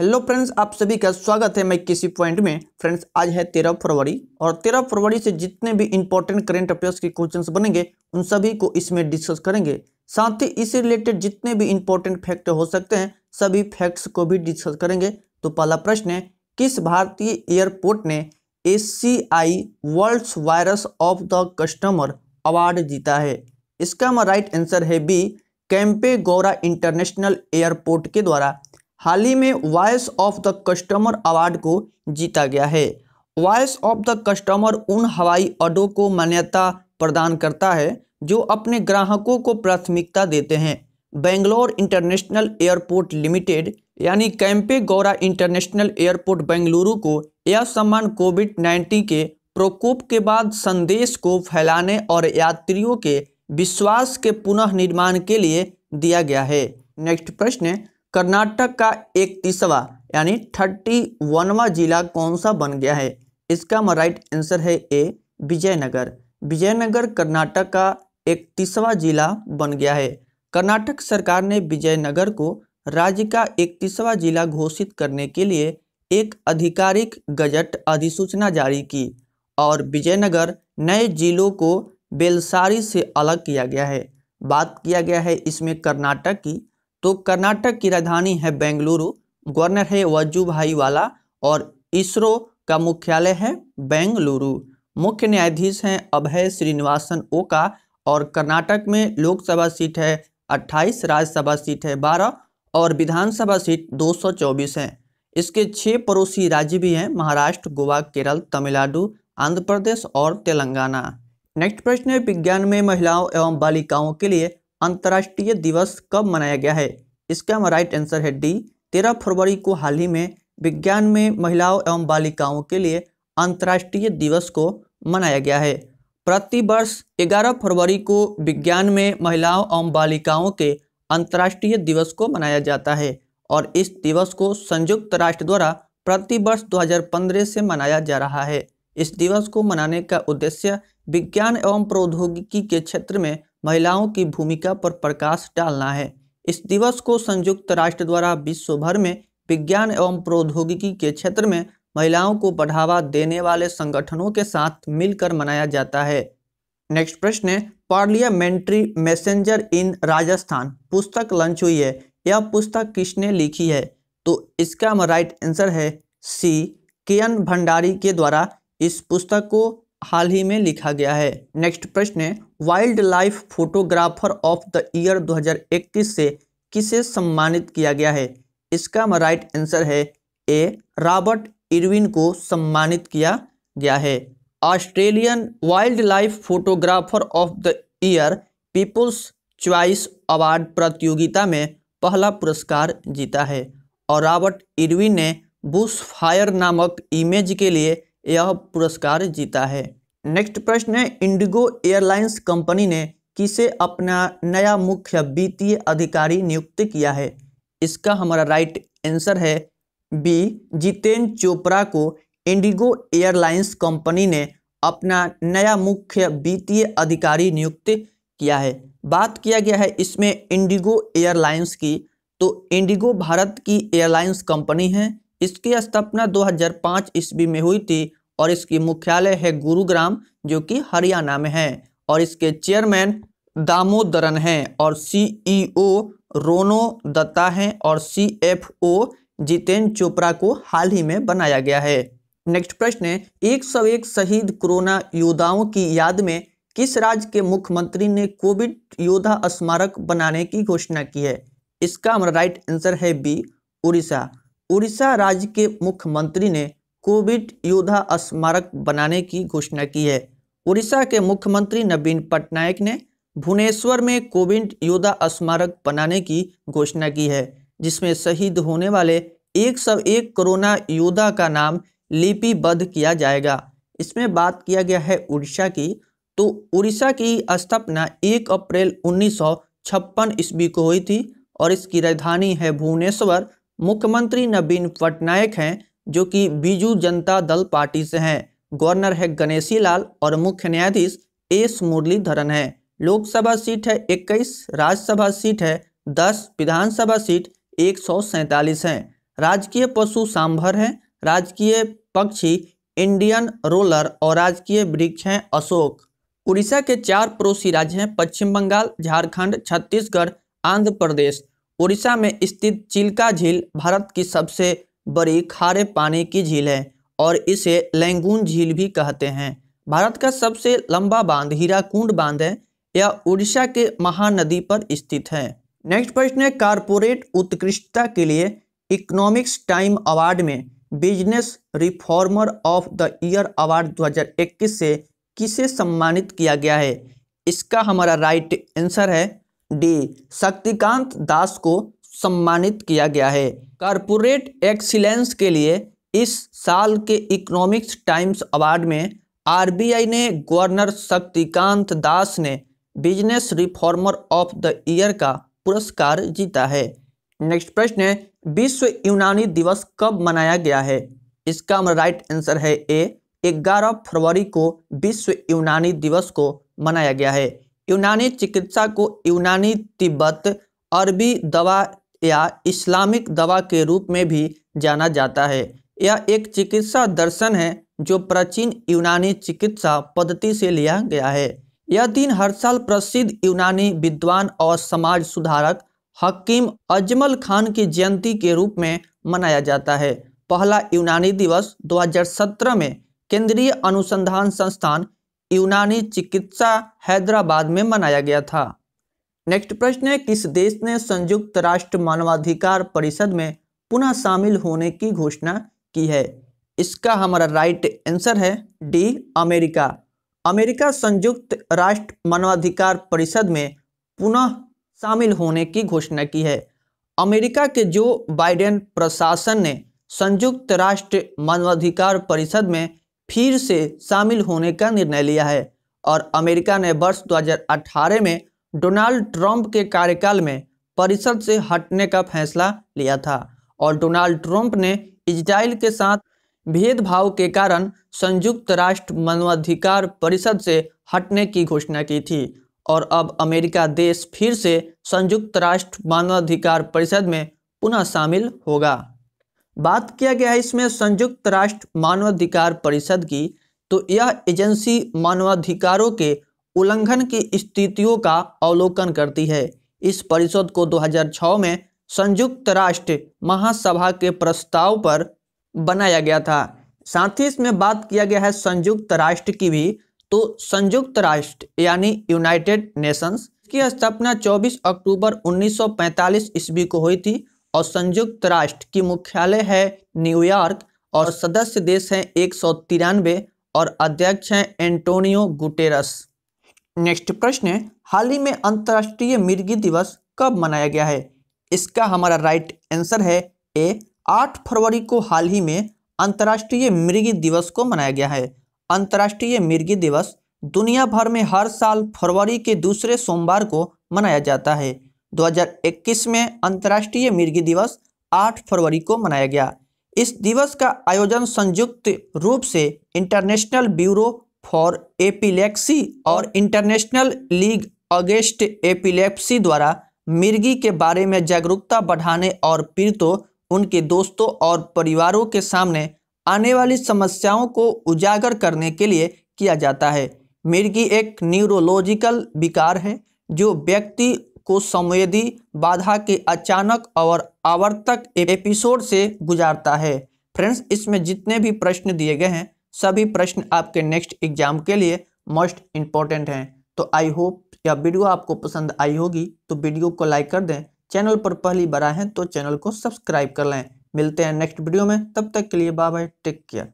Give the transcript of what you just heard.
hello friends आप सभी का स्वागत है मैं किसी पॉइंट में फ्रेंड्स आज है तेरह फरवरी और तेरह फरवरी से जितने भी इंपॉर्टेंट करेंट अफेयर्स के क्वेश्चंस बनेंगे उन सभी को इसमें डिस्कस करेंगे साथ ही इससे रिलेटेड जितने भी इंपॉर्टेंट फैक्ट हो सकते हैं सभी फैक्ट्स को भी डिस्कस करेंगे तो पहला प्रश्न है किस भारतीय एयरपोर्ट ने S C I world voice of the customer award जीता है इसका राइट आंसर है B Kempegowda international airport के द्वारा हाल ही में voice of the customer award को जीता गया है वॉइस ऑफ द कस्टमर उन हवाई अड्डों को मान्यता प्रदान करता है जो अपने ग्राहकों को प्राथमिकता देते हैं बेंगलोर इंटरनेशनल एयरपोर्ट लिमिटेड यानी Kempegowda international airport Bengaluru को यह सम्मान कोविड नाइन्टीन के प्रकोप के बाद संदेश को फैलाने और यात्रियों के विश्वास के पुनः निर्माण के लिए दिया गया है नेक्स्ट प्रश्न कर्नाटक का इकतीसवा यानी थर्टी वनवा जिला कौन सा बन गया है इसका राइट आंसर है ए विजयनगर विजयनगर कर्नाटक का इकतीसवा जिला बन गया है कर्नाटक सरकार ने विजयनगर को राज्य का इकतीसवा जिला घोषित करने के लिए एक आधिकारिक गजट अधिसूचना जारी की और विजयनगर नए जिलों को बेलसारी से अलग किया गया है बात किया गया है इसमें कर्नाटक की तो कर्नाटक की राजधानी है बेंगलुरु गवर्नर है भाई वाला और इसरो का मुख्यालय है बेंगलुरु मुख्य न्यायाधीश हैं अभय श्रीनिवासन ओका और कर्नाटक में लोकसभा सीट है 28 राज्यसभा सीट है 12 और विधानसभा सीट 224 हैं इसके छः पड़ोसी राज्य भी हैं महाराष्ट्र गोवा केरल तमिलनाडु आंध्र प्रदेश और तेलंगाना नेक्स्ट प्रश्न है विज्ञान में महिलाओं एवं बालिकाओं के लिए अंतर्राष्ट्रीय दिवस कब मनाया गया है इसका हमारा राइट आंसर है डी तेरह फरवरी को हाल ही में विज्ञान में महिलाओं एवं बालिकाओं के लिए अंतर्राष्ट्रीय दिवस को मनाया गया है प्रतिवर्ष 11 फरवरी को विज्ञान में महिलाओं एवं बालिकाओं के अंतर्राष्ट्रीय दिवस को मनाया जाता है और इस दिवस को संयुक्त राष्ट्र द्वारा प्रतिवर्ष 2015 से मनाया जा रहा है इस दिवस को मनाने का उद्देश्य विज्ञान एवं प्रौद्योगिकी के क्षेत्र में महिलाओं की भूमिका पर प्रकाश डालना है इस दिवस को संयुक्त राष्ट्र द्वारा विश्व भर में विज्ञान एवं प्रौद्योगिकी के क्षेत्र में महिलाओं को बढ़ावा देने वाले संगठनों के साथ मिलकर मनाया जाता है नेक्स्ट प्रश्न है पार्लियामेंट्री मैसेंजर इन राजस्थान पुस्तक लंच हुई है यह पुस्तक किसने लिखी है तो इसका राइट आंसर है सी के एन भंडारी के द्वारा इस पुस्तक को हाल ही में लिखा गया है नेक्स्ट प्रश्न है wildlife photographer of the year 2021 से किसे सम्मानित किया गया है इसका राइट आंसर है ए रॉबर्ट इरविन को सम्मानित किया गया है Australian wildlife photographer of the year people's choice award प्रतियोगिता में पहला पुरस्कार जीता है और रॉबर्ट इरविन ने बुश फायर नामक इमेज के लिए यह पुरस्कार जीता है नेक्स्ट प्रश्न है इंडिगो एयरलाइंस कंपनी ने किसे अपना नया मुख्य वित्तीय अधिकारी नियुक्त किया है इसका हमारा राइट आंसर है बी जितेन चोपड़ा को इंडिगो एयरलाइंस कंपनी ने अपना नया मुख्य वित्तीय अधिकारी नियुक्त किया है बात किया गया है इसमें इंडिगो एयरलाइंस की तो इंडिगो भारत की एयरलाइंस कंपनी है इसकी स्थापना 2005 ईस्वी में हुई थी और इसकी मुख्यालय है गुरुग्राम जो कि हरियाणा में है और इसके चेयरमैन दामोदरन हैं और सीईओ e रोनो दत्ता हैं और सीएफओ जितेंद्र चोपड़ा को हाल ही में बनाया गया है नेक्स्ट प्रश्न है एक सौ एक शहीद कोरोना योद्धाओं की याद में किस राज्य के मुख्यमंत्री ने कोविड योद्धा स्मारक बनाने की घोषणा की है इसका हमारा राइट आंसर है बी उड़ीसा उड़ीसा राज्य के मुख्यमंत्री ने कोविड योद्धा स्मारक बनाने की घोषणा की है उड़ीसा के मुख्यमंत्री नवीन पटनायक ने भुवनेश्वर में कोविड योद्धा स्मारक बनाने की घोषणा की है जिसमें शहीद होने वाले एक सौ एक कोरोना योद्धा का नाम लिपिबद्ध किया जाएगा इसमें बात किया गया है उड़ीसा की तो उड़ीसा की स्थापना एक अप्रैल उन्नीस सौ छप्पन ईस्वी को हुई थी और इसकी राजधानी है भुवनेश्वर मुख्यमंत्री नवीन पटनायक हैं जो कि बीजू जनता दल पार्टी से हैं गवर्नर है गणेशी लाल और मुख्य न्यायाधीश एस मुरलीधरन है लोकसभा सीट है इक्कीस राज्यसभा सीट है दस विधानसभा सीट एक सौ सैंतालीस है राजकीय पशु सांभर है राजकीय पक्षी इंडियन रोलर और राजकीय वृक्ष हैं अशोक उड़ीसा के चार पड़ोसी राज्य हैं पश्चिम बंगाल झारखंड छत्तीसगढ़ आंध्र प्रदेश उड़ीसा में स्थित चिल्का झील भारत की सबसे बड़ी खारे पानी की झील है और इसे लैंगून झील भी कहते हैं भारत का सबसे लंबा बांध हीराकुंड बांध है यह उड़ीसा के महानदी पर स्थित है नेक्स्ट प्रश्न है कारपोरेट उत्कृष्टता के लिए इकोनॉमिक्स टाइम अवार्ड में business reformer of the year award 2021 से किसे सम्मानित किया गया है इसका हमारा राइट आंसर है डी शक्तिकांत दास को सम्मानित किया गया है कॉरपोरेट एक्सीलेंस के लिए इस साल के इकोनॉमिक्स टाइम्स अवार्ड में आरबीआई ने गवर्नर शक्तिकांत दास ने business reformer of the year का पुरस्कार जीता है नेक्स्ट प्रश्न है विश्व यूनानी दिवस कब मनाया गया है इसका राइट आंसर है ए 11 फरवरी को विश्व यूनानी दिवस को मनाया गया है यूनानी चिकित्सा को यूनानी तिब्बत अरबी दवा या इस्लामिक दवा के रूप में भी जाना जाता है यह एक चिकित्सा दर्शन है जो प्राचीन यूनानी चिकित्सा पद्धति से लिया गया है यह दिन हर साल प्रसिद्ध यूनानी विद्वान और समाज सुधारक हकीम अजमल खान की जयंती के रूप में मनाया जाता है पहला यूनानी दिवस 2017 में केंद्रीय अनुसंधान संस्थान यूनानी चिकित्सा हैदराबाद में मनाया गया था नेक्स्ट प्रश्न है किस देश ने संयुक्त राष्ट्र मानवाधिकार परिषद में पुनः शामिल होने की घोषणा की है इसका हमारा राइट आंसर है डी अमेरिका अमेरिका संयुक्त राष्ट्र मानवाधिकार परिषद में पुनः शामिल होने की घोषणा की है अमेरिका के जो बाइडेन प्रशासन ने संयुक्त राष्ट्र मानवाधिकार परिषद में फिर से शामिल होने का निर्णय लिया है और अमेरिका ने वर्ष 2018 में डोनाल्ड ट्रंप के कार्यकाल में परिषद से हटने का फैसला लिया था और डोनाल्ड ट्रंप ने इजराइल के साथ भेदभाव के कारण संयुक्त राष्ट्र मानवाधिकार परिषद से हटने की घोषणा की थी और अब अमेरिका देश फिर से संयुक्त राष्ट्र मानवाधिकार परिषद में पुनः शामिल होगा बात किया गया है इसमें संयुक्त राष्ट्र मानवाधिकार परिषद की तो यह एजेंसी मानवाधिकारों के उल्लंघन की स्थितियों का अवलोकन करती है इस परिषद को 2006 में संयुक्त राष्ट्र महासभा के प्रस्ताव पर बनाया गया था साथ ही इसमें बात किया गया है संयुक्त राष्ट्र की भी तो संयुक्त राष्ट्र यानी यूनाइटेड नेशंस की स्थापना 24 अक्टूबर 1945 ईस्वी को हुई थी और संयुक्त राष्ट्र की मुख्यालय है न्यूयॉर्क और सदस्य देश हैं एक और अध्यक्ष हैं एंटोनियो गुटेरस नेक्स्ट प्रश्न है हाल ही में अंतर्राष्ट्रीय मिर्गी दिवस कब मनाया गया है इसका हमारा राइट आंसर है ए आठ फरवरी को हाल ही में अंतर्राष्ट्रीय मिर्गी दिवस को मनाया गया है अंतर्राष्ट्रीय मिर्गी दिवस दुनिया भर में हर साल फरवरी के दूसरे सोमवार को मनाया जाता है 2021 में अंतर्राष्ट्रीय मिर्गी दिवस 8 फरवरी को मनाया गया इस दिवस का आयोजन संयुक्त रूप से इंटरनेशनल ब्यूरो फॉर एपिलेक्सी और इंटरनेशनल लीग अगेंस्ट एपिलेप्सी द्वारा मिर्गी के बारे में जागरूकता बढ़ाने और पीड़ितों उनके दोस्तों और परिवारों के सामने आने वाली समस्याओं को उजागर करने के लिए किया जाता है मिर्गी एक न्यूरोलॉजिकल विकार है जो व्यक्ति को संवेदी बाधा के अचानक और आवर्तक एपिसोड से गुजारता है फ्रेंड्स इसमें जितने भी प्रश्न दिए गए हैं सभी प्रश्न आपके नेक्स्ट एग्जाम के लिए मोस्ट इम्पॉर्टेंट हैं तो आई होप यह वीडियो आपको पसंद आई होगी तो वीडियो को लाइक कर दें चैनल पर पहली बार आए हैं तो चैनल को सब्सक्राइब कर लें मिलते हैं नेक्स्ट वीडियो में तब तक के लिए बाय बाय टेक केयर